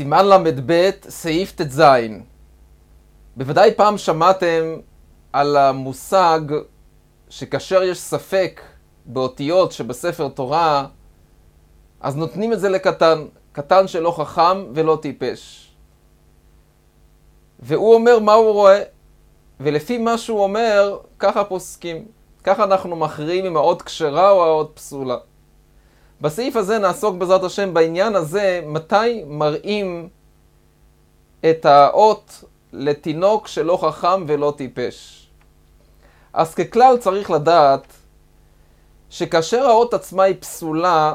סימן ל"ב, סעיף ט"ז. בוודאי פעם שמעתם על המושג שכאשר יש ספק באותיות שבספר תורה, אז נותנים את זה לקטן, קטן שלא חכם ולא טיפש. והוא אומר מה הוא רואה, ולפי מה שהוא אומר, ככה פוסקים. ככה אנחנו מכריעים אם האות כשרה או האות פסולה. בסעיף הזה נעסוק בעזרת השם בעניין הזה, מתי מראים את האות לתינוק שלא חכם ולא טיפש. אז ככלל צריך לדעת שכאשר האות עצמה היא פסולה,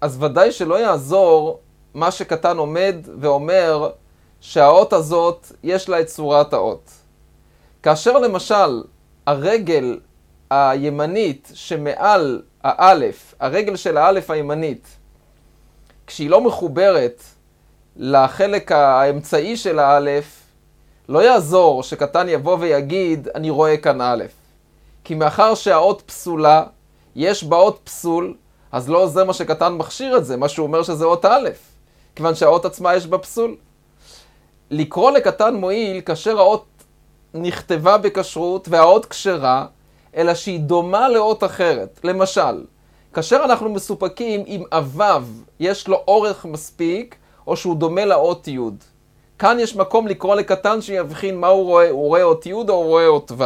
אז ודאי שלא יעזור מה שקטן עומד ואומר שהאות הזאת יש לה את צורת האות. כאשר למשל הרגל הימנית שמעל האלף, הרגל של האלף הימנית, כשהיא לא מחוברת לחלק האמצעי של האלף, לא יעזור שקטן יבוא ויגיד, אני רואה כאן א', כי מאחר שהאות פסולה, יש בה אות פסול, אז לא זה מה שקטן מכשיר את זה, מה שהוא אומר שזה אות א', כיוון שהאות עצמה יש בה פסול. לקרוא לקטן מועיל כאשר האות נכתבה בכשרות והאות כשרה, אלא שהיא דומה לאות אחרת. למשל, כאשר אנחנו מסופקים אם הוו יש לו אורך מספיק, או שהוא דומה לאות י'. כאן יש מקום לקרוא לקטן שיבחין מה הוא רואה, הוא רואה אות י' או הוא רואה אות ו'.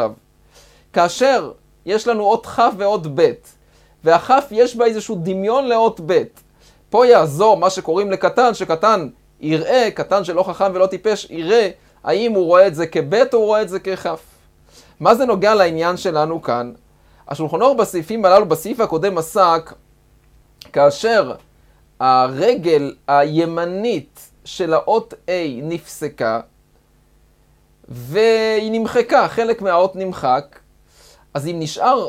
כאשר יש לנו אות כ' ואות ב', והכף יש בה איזשהו דמיון לאות ב'. פה יעזור מה שקוראים לקטן, שקטן יראה, קטן שלא חכם ולא טיפש, יראה האם הוא רואה את זה כב' או הוא רואה את זה ככף. מה זה נוגע לעניין שלנו כאן? השולחון אור בסעיפים הללו, בסעיף הקודם עסק כאשר הרגל הימנית של האות A נפסקה והיא נמחקה, חלק מהאות נמחק, אז אם נשאר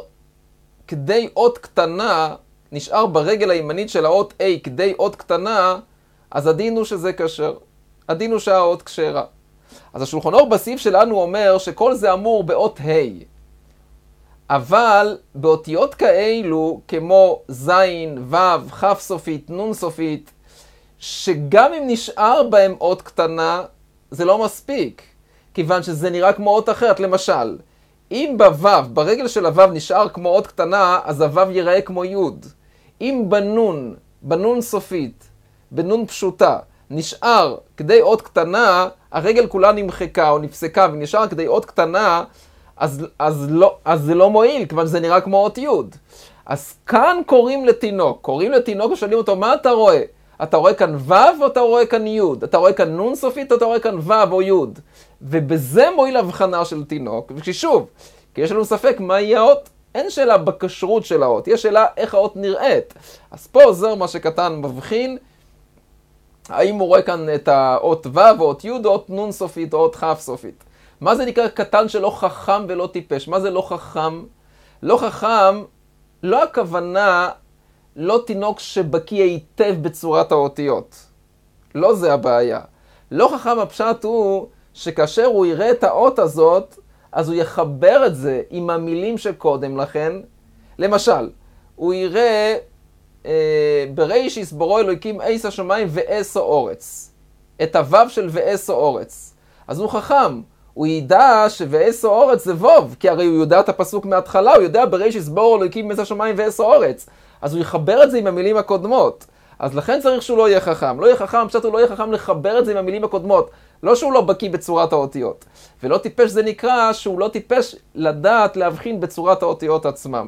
כדי אות קטנה, נשאר ברגל הימנית של האות A כדי אות קטנה, אז הדין הוא שזה כשר. הדין הוא שהאות כשרה. אז השולחון אור בסעיף שלנו אומר שכל זה אמור באות ה', אבל באותיות כאלו, כמו ז', ו', כ' סופית, נ' סופית, שגם אם נשאר בהם אות קטנה, זה לא מספיק, כיוון שזה נראה כמו אות אחרת. למשל, אם בו', ברגל של הו' נשאר כמו אות קטנה, אז הו' ייראה כמו י'. אם בנון, בנון סופית, בנון פשוטה, נשאר כדי אות קטנה, הרגל כולה נמחקה או נפסקה ונשאר כדי אות קטנה, אז, אז, לא, אז זה לא מועיל, כיוון שזה נראה כמו אות יוד. אז כאן קוראים לתינוק, קוראים לתינוק ושואלים אותו, מה אתה רואה? אתה רואה כאן ו' או אתה רואה כאן יוד? אתה רואה כאן נון סופית או אתה רואה כאן ו' או יוד? ובזה מועיל הבחנה של תינוק, ושוב, כי יש לנו ספק מה יהיה האות, אין שאלה בכשרות של האות, יש שאלה איך האות נראית. אז פה עוזר מה שקטן מבחין, האם הוא רואה כאן את האות ו' או אות י' או אות נ' סופית או אות כ' סופית? מה זה נקרא קטן שלא חכם ולא טיפש? מה זה לא חכם? לא חכם, לא הכוונה לא תינוק שבקיא היטב בצורת האותיות. לא זה הבעיה. לא חכם הפשט הוא שכאשר הוא יראה את האות הזאת, אז הוא יחבר את זה עם המילים שקודם לכן. למשל, הוא יראה אה, בראשיס בורא אלוקים עש השמיים ועש האורץ. את הוו של ועש האורץ. אז הוא חכם, הוא ידע שוועש האורץ זה ווב, כי הרי הוא יודע את הפסוק מההתחלה, הוא יודע בראשיס בורא אלוקים עש השמיים ועש האורץ. אז הוא יחבר את זה עם המילים הקודמות. אז לכן צריך שהוא לא יהיה חכם. לא יהיה חכם, פשוט הוא לא יהיה חכם לחבר את זה עם המילים הקודמות. לא שהוא לא בקיא בצורת האותיות. ולא טיפש זה נקרא שהוא לא טיפש לדעת להבחין בצורת האותיות עצמם.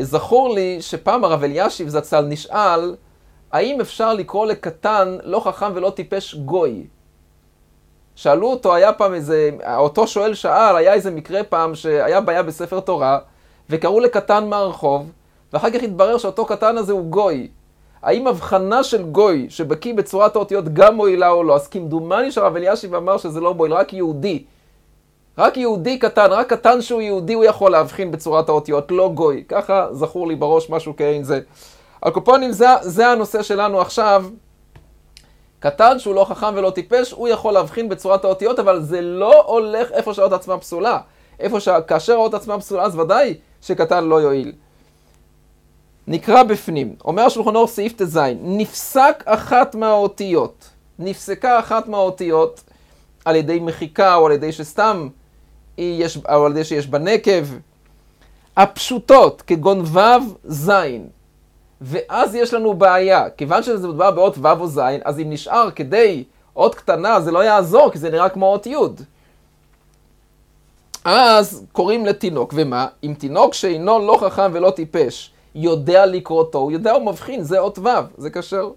זכור לי שפעם הרב אלישיב זצ"ל נשאל, האם אפשר לקרוא לקטן לא חכם ולא טיפש גוי? שאלו אותו, היה פעם איזה, אותו שואל שאל, היה איזה מקרה פעם שהיה בעיה בספר תורה, וקראו לקטן מהרחוב, ואחר כך התברר שאותו קטן הזה הוא גוי. האם הבחנה של גוי שבקיא בצורת האותיות גם מועילה או לא? אז כמדומני שהרב אלישיב אמר שזה לא מועיל, רק יהודי רק יהודי קטן, רק קטן שהוא יהודי, הוא יכול להבחין בצורת האותיות, לא גוי. ככה זכור לי בראש משהו כאין זה. הקופונים זה, זה הנושא שלנו עכשיו. קטן שהוא לא חכם ולא טיפש, הוא יכול להבחין בצורת האותיות, אבל זה לא הולך איפה שהאות עצמה פסולה. איפה ש... כאשר האות עצמה פסולה, אז ודאי שקטן לא יועיל. נקרא בפנים, אומר השולחן אור סעיף ט"ז, נפסק אחת מהאותיות. נפסקה אחת מהאותיות על ידי מחיקה או על ידי שסתם יש, או על ידי שיש בנקב, הפשוטות, כגון ו', ז', ואז יש לנו בעיה. כיוון שזה מדובר באות ו' או ז', אז אם נשאר כדי אות קטנה, זה לא יעזור, כי זה נראה כמו אות י'. אז קוראים לתינוק, ומה? אם תינוק שאינו לא חכם ולא טיפש, יודע לקרוא אותו, הוא יודע, הוא מבחין, זה אות ו', זה כשר.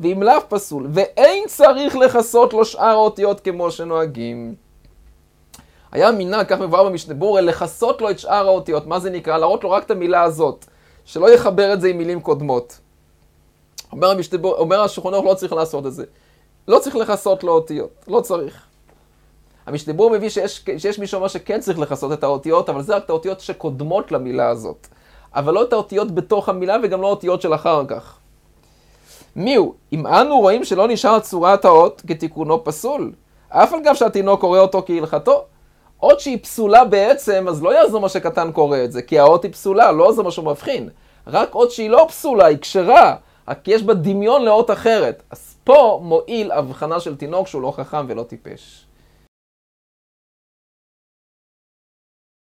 ואם לאו פסול, ואין צריך לכסות לו שאר האותיות כמו שנוהגים. היה מינה, כך מבואר במשנה ברורה, לכסות לו את שאר האותיות, מה זה נקרא? להראות לו רק את המילה הזאת, שלא יחבר את זה עם מילים קודמות. אומר, אומר השולחנוך, לא צריך לעשות את זה. לא צריך לכסות לו אותיות, לא צריך. המשתבור מביא שיש, שיש מי שאומר שכן צריך לכסות את האותיות, אבל זה רק את האותיות שקודמות למילה הזאת. אבל לא את האותיות בתוך המילה וגם לא האותיות של אחר כך. מי הוא? אם אנו רואים שלא נשאר צורת האות כתיקונו פסול, אף על גב שהתינוק קורא אותו כהלכתו, אות שהיא פסולה בעצם, אז לא יעזור מה שקטן קורא את זה, כי האות היא פסולה, לא זה מה שהוא מבחין. רק אות שהיא לא פסולה, היא כשרה, רק יש בה דמיון לאות אחרת. אז פה מועיל הבחנה של תינוק שהוא לא חכם ולא טיפש.